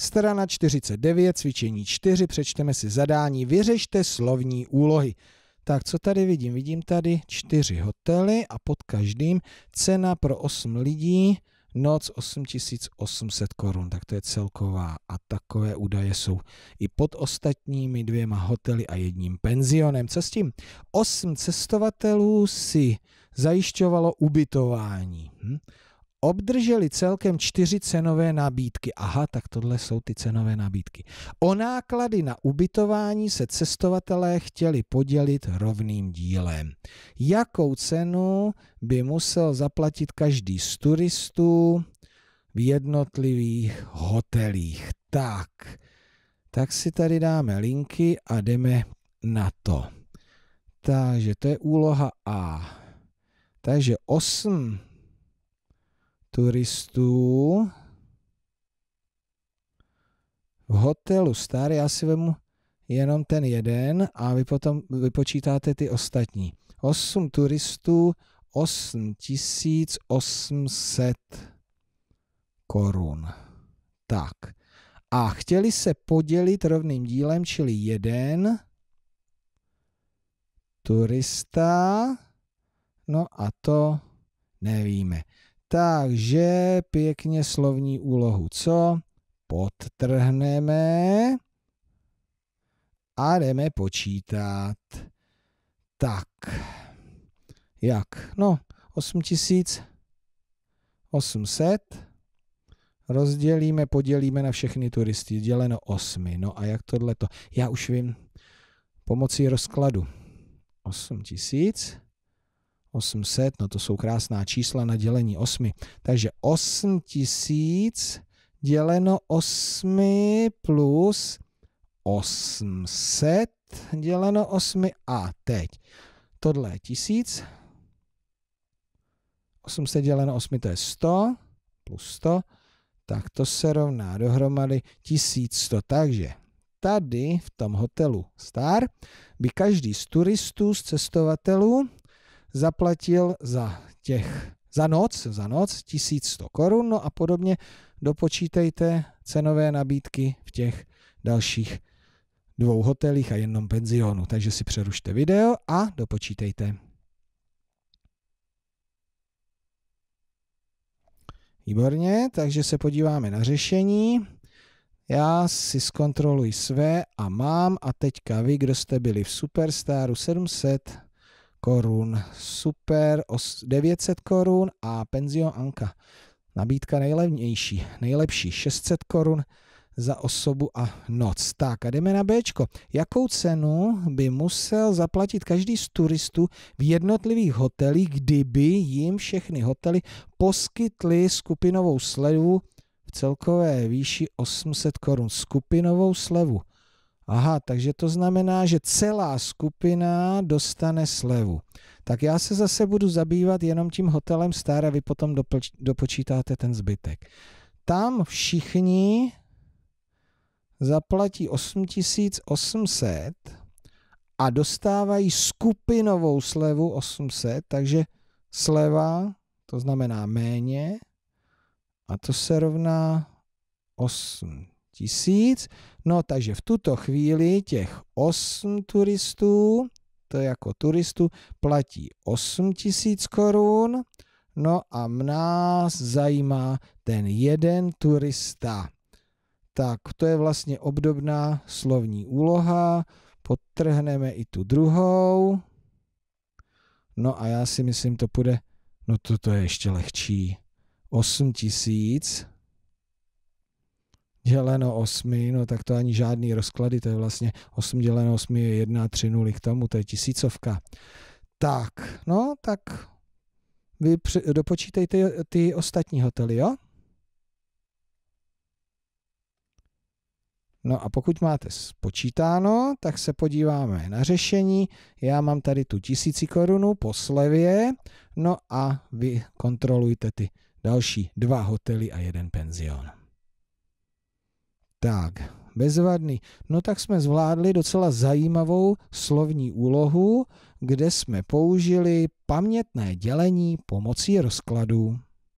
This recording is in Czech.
Strana 49, cvičení 4, přečteme si zadání, vyřešte slovní úlohy. Tak co tady vidím? Vidím tady čtyři hotely a pod každým cena pro 8 lidí, noc 8800 korun, tak to je celková a takové údaje jsou i pod ostatními dvěma hotely a jedním penzionem. Co s tím? Osm cestovatelů si zajišťovalo ubytování. Hm? obdrželi celkem čtyři cenové nabídky. Aha, tak tohle jsou ty cenové nabídky. O náklady na ubytování se cestovatelé chtěli podělit rovným dílem. Jakou cenu by musel zaplatit každý z turistů v jednotlivých hotelích? Tak, tak si tady dáme linky a jdeme na to. Takže to je úloha A. Takže 8 turistů. V hotelu Star já si vemu jenom ten jeden a vy potom vypočítáte ty ostatní. 8 turistů 8800 korun. Tak. A chtěli se podělit rovným dílem, čili jeden turista, no a to nevíme. Takže pěkně slovní úlohu co? Podtrhneme a jdeme počítat. Tak, jak? No, 8800 rozdělíme, podělíme na všechny turisty, děleno 8. No a jak tohle to? Já už vím, pomocí rozkladu. 8000 800, no to jsou krásná čísla na dělení 8. Takže 8000 děleno 8 plus 800 děleno 8 a teď tohle je 1000. 800 děleno 8 to je 100 plus 100, tak to se rovná dohromady 1100. Takže tady v tom hotelu Star by každý z turistů, z cestovatelů zaplatil za těch za noc, za noc 1100 korun, no a podobně dopočítejte cenové nabídky v těch dalších dvou hotelích a jednom penzionu. Takže si přerušte video a dopočítejte. Výborně, takže se podíváme na řešení. Já si zkontroluji své a mám a teďka vy, kdo jste byli v Superstaru 700, korun. Super 900 korun a penzion Anka. Nabídka nejlevnější, nejlepší 600 korun za osobu a noc. Tak a jdeme na B. Jakou cenu by musel zaplatit každý z turistů v jednotlivých hotelích, kdyby jim všechny hotely poskytly skupinovou slevu v celkové výši 800 korun? Skupinovou slevu Aha, takže to znamená, že celá skupina dostane slevu. Tak já se zase budu zabývat jenom tím hotelem Star a vy potom dopoč- dopočítáte ten zbytek. Tam všichni zaplatí 8800 a dostávají skupinovou slevu 800, takže sleva, to znamená méně, a to se rovná 8 tisíc. No takže v tuto chvíli těch 8 turistů, to jako turistů, platí 8 tisíc korun. No a nás zajímá ten jeden turista. Tak to je vlastně obdobná slovní úloha. Podtrhneme i tu druhou. No a já si myslím, to půjde, no toto je ještě lehčí. 8 tisíc děleno 8, no tak to ani žádný rozklady, to je vlastně 8 děleno 8 je 1, 3 0 k tomu, to je tisícovka. Tak, no tak vy dopočítejte ty ostatní hotely, jo? No a pokud máte spočítáno, tak se podíváme na řešení. Já mám tady tu tisíci korunu po slevě, no a vy kontrolujte ty další dva hotely a jeden penzion. Tak, bezvadný. No tak jsme zvládli docela zajímavou slovní úlohu, kde jsme použili pamětné dělení pomocí rozkladu.